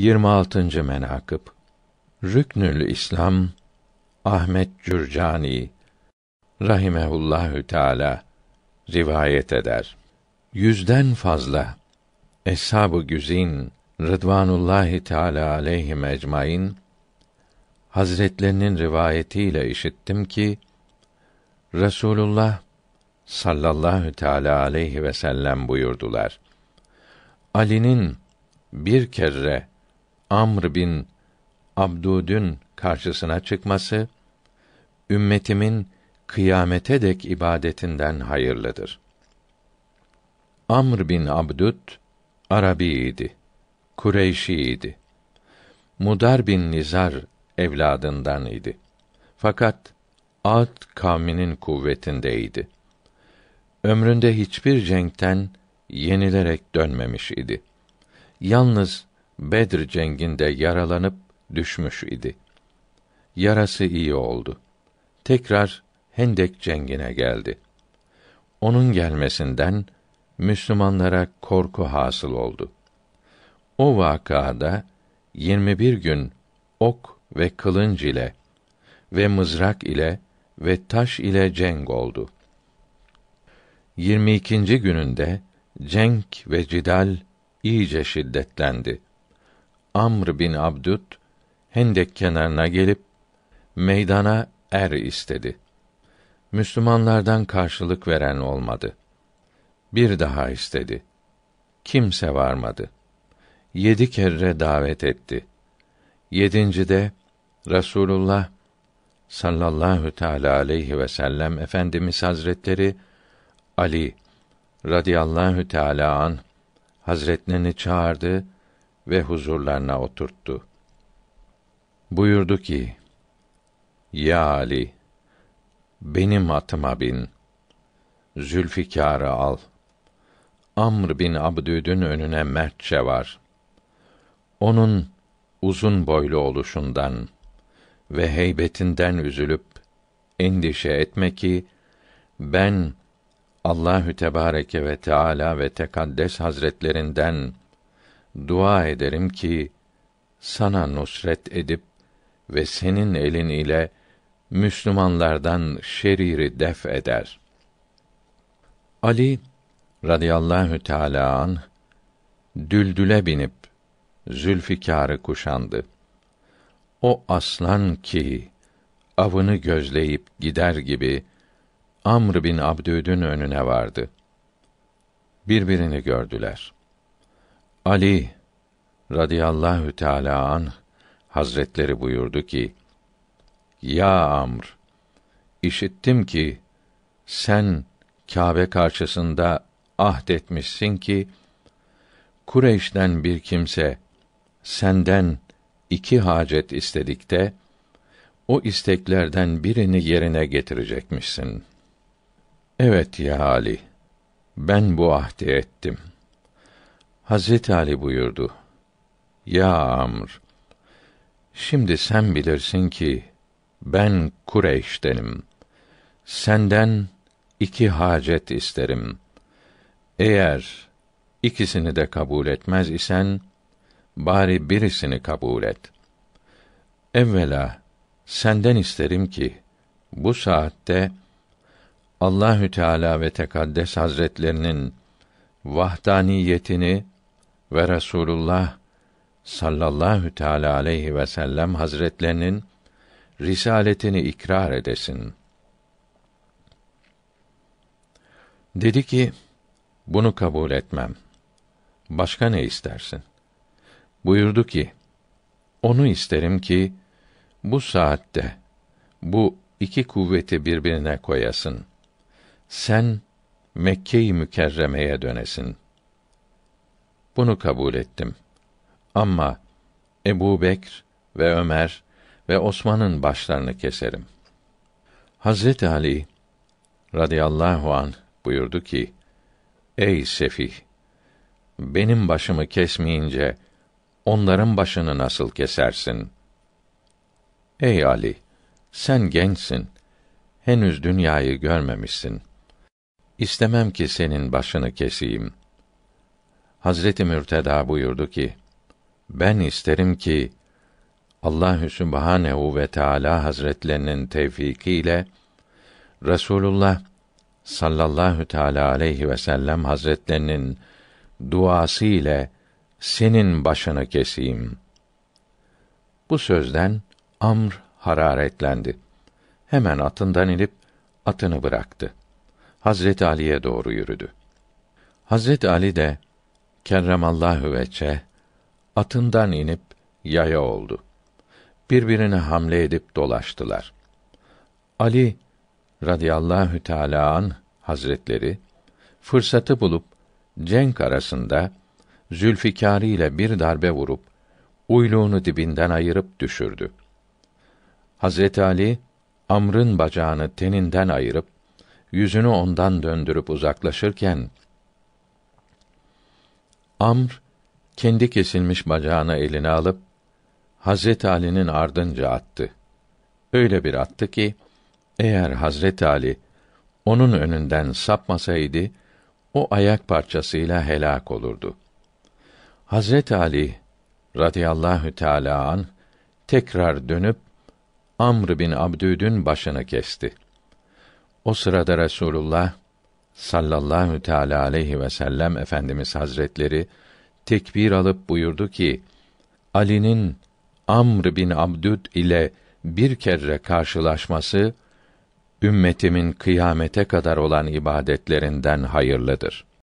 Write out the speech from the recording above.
26. menakıb Rüknül İslam Ahmet Cürcani rahimehullahü teala rivayet eder. Yüzden fazla Eshab-ı Güzin Rıdvanullahi Teala aleyhi ecmaîn Hazretlerinin rivayetiyle işittim ki Resulullah sallallahu teala aleyhi ve sellem buyurdular. Ali'nin bir kere Amr bin Abdud'ün karşısına çıkması ümmetimin kıyamete dek ibadetinden hayırlıdır. Amr bin Abdud Arabiydi. idi, Mudar bin Nizar evladından idi. Fakat Ad kavminin kuvvetindeydi. Ömründe hiçbir cenkten yenilerek dönmemiş idi. Yalnız Bedir cenginde yaralanıp düşmüş idi. Yarası iyi oldu. Tekrar Hendek cengine geldi. Onun gelmesinden Müslümanlara korku hasıl oldu. O vakada 21 gün ok ve kılınç ile ve mızrak ile ve taş ile ceng oldu. 22. gününde cenk ve cidal iyice şiddetlendi. Amr bin Abdüd Hendek kenarına gelip meydana er istedi. Müslümanlardan karşılık veren olmadı. Bir daha istedi. Kimse varmadı. Yedi kere davet etti. Yedinci de Rasulullah sallallahu teala aleyhi ve sellem efendimiz hazretleri Ali radıyallahu teala an hazretlerini çağırdı ve huzurlarına oturttu. Buyurdu ki, Ya Ali, benim atıma bin, Zülfikar'ı al. Amr bin Abdüd'ün önüne mertçe var. Onun uzun boylu oluşundan ve heybetinden üzülüp endişe etme ki ben Allahü Tebareke ve Teala ve Tekaddes Hazretlerinden dua ederim ki sana nusret edip ve senin elin ile Müslümanlardan şeriri def eder. Ali radıyallahu teala an düldüle binip zülfikârı kuşandı. O aslan ki avını gözleyip gider gibi Amr bin Abdüd'ün önüne vardı. Birbirini gördüler.'' Ali radıyallahu teala an Hazretleri buyurdu ki: Ya Amr, işittim ki sen Kâbe karşısında ahdetmişsin ki Kureyş'ten bir kimse senden iki hacet istedikte o isteklerden birini yerine getirecekmişsin. Evet ya Ali, ben bu ahdi ettim.'' Hazret Ali buyurdu. Ya Amr, şimdi sen bilirsin ki ben Kureyş'tenim. Senden iki hacet isterim. Eğer ikisini de kabul etmez isen bari birisini kabul et. Evvela senden isterim ki bu saatte Allahü Teala ve Tekaddes Hazretlerinin vahdaniyetini ve Resulullah sallallahu teala aleyhi ve sellem hazretlerinin risaletini ikrar edesin. Dedi ki, bunu kabul etmem. Başka ne istersin? Buyurdu ki, onu isterim ki, bu saatte, bu iki kuvveti birbirine koyasın. Sen, Mekke-i Mükerreme'ye dönesin.'' Bunu kabul ettim. Ama Ebu Bekr ve Ömer ve Osman'ın başlarını keserim. Hazreti Ali radıyallahu an buyurdu ki: Ey sefih! Benim başımı kesmeyince onların başını nasıl kesersin? Ey Ali, sen gençsin. Henüz dünyayı görmemişsin. İstemem ki senin başını keseyim.'' Hazreti Mürteda buyurdu ki: Ben isterim ki Allahü Sübhanehu ve Teala Hazretlerinin tevfikiyle Resulullah sallallahu teala aleyhi ve sellem Hazretlerinin duası ile senin başını keseyim. Bu sözden Amr hararetlendi. Hemen atından inip atını bıraktı. Hazret Ali'ye doğru yürüdü. Hazret Ali de kerremallahu veçe atından inip yaya oldu. Birbirine hamle edip dolaştılar. Ali radıyallahu teala an hazretleri fırsatı bulup cenk arasında zülfikari ile bir darbe vurup uyluğunu dibinden ayırıp düşürdü. Hazreti Ali Amr'ın bacağını teninden ayırıp yüzünü ondan döndürüp uzaklaşırken Amr kendi kesilmiş bacağını eline alıp Hazret Ali'nin ardınca attı. Öyle bir attı ki eğer Hazret Ali onun önünden sapmasaydı o ayak parçasıyla helak olurdu. Hazret Ali radıyallahu teala an tekrar dönüp Amr bin Abdüd'ün başını kesti. O sırada Resulullah sallallahu teala aleyhi ve sellem efendimiz hazretleri tekbir alıp buyurdu ki Ali'nin Amr bin Abdüd ile bir kere karşılaşması ümmetimin kıyamete kadar olan ibadetlerinden hayırlıdır.